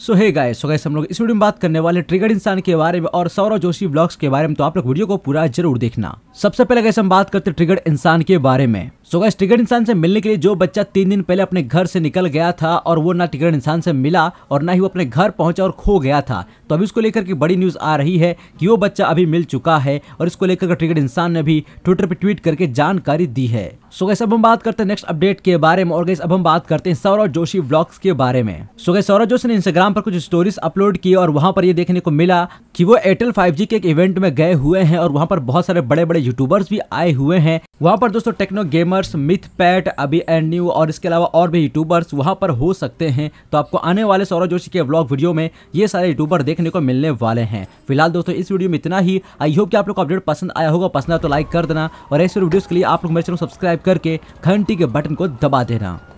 सो हे गाय so guys हम लोग इस वीडियो में बात करने वाले ट्रिगर इंसान के बारे में और सौरव जोशी ब्लॉग्स के बारे में तो आप लोग वीडियो को पूरा जरूर देखना सबसे पहले गैस हम बात करते ट्रिगर इंसान के बारे में सो गैस टिकट इंसान से मिलने के लिए जो बच्चा तीन दिन पहले अपने घर से निकल गया था और वो ना टिकट इंसान से मिला और ना ही वो अपने घर पहुंचा और खो गया था तो अभी इसको लेकर की बड़ी न्यूज़ आ रही है कि वो बच्चा अभी मिल चुका है और इसको लेकर टिकट इंसान ने भी ट्विटर पर ट्वीट करके जानकारी दी है सो गैस अब हम बात करते हैं नेक्स्ट अपडेट के बारे में और गैस अब हम बात करते हैं सौरव जोशी ब्लॉग्स के बारे में सो गैस सौरव जोशी ने इंस्टाग्राम पर कुछ स्टोरीज अपलोड की और वहां पर ये देखने को मिला कि वो एयरटेल 5G के एक इवेंट में गए हुए हैं और वहां पर बहुत सारे बड़े बड़े यूट्यूबर्स भी आए हुए हैं वहाँ पर दोस्तों टेक्नो गेमर्स मिथ पैट अभी एंड न्यू और इसके अलावा और भी यूट्यूबर्स वहाँ पर हो सकते हैं तो आपको आने वाले सौरव जोशी के ब्लॉग वीडियो में ये सारे यूट्यूबर देखने को मिलने वाले हैं फिलहाल दोस्तों इस वीडियो में इतना ही आई होप कि आप लोग को अपडेट पसंद आया होगा पसंद आया तो लाइक कर देना और ऐसे वीडियोज़ के लिए आप लोग मेरे चैनल सब्सक्राइब करके घंटी के बटन को दबा देना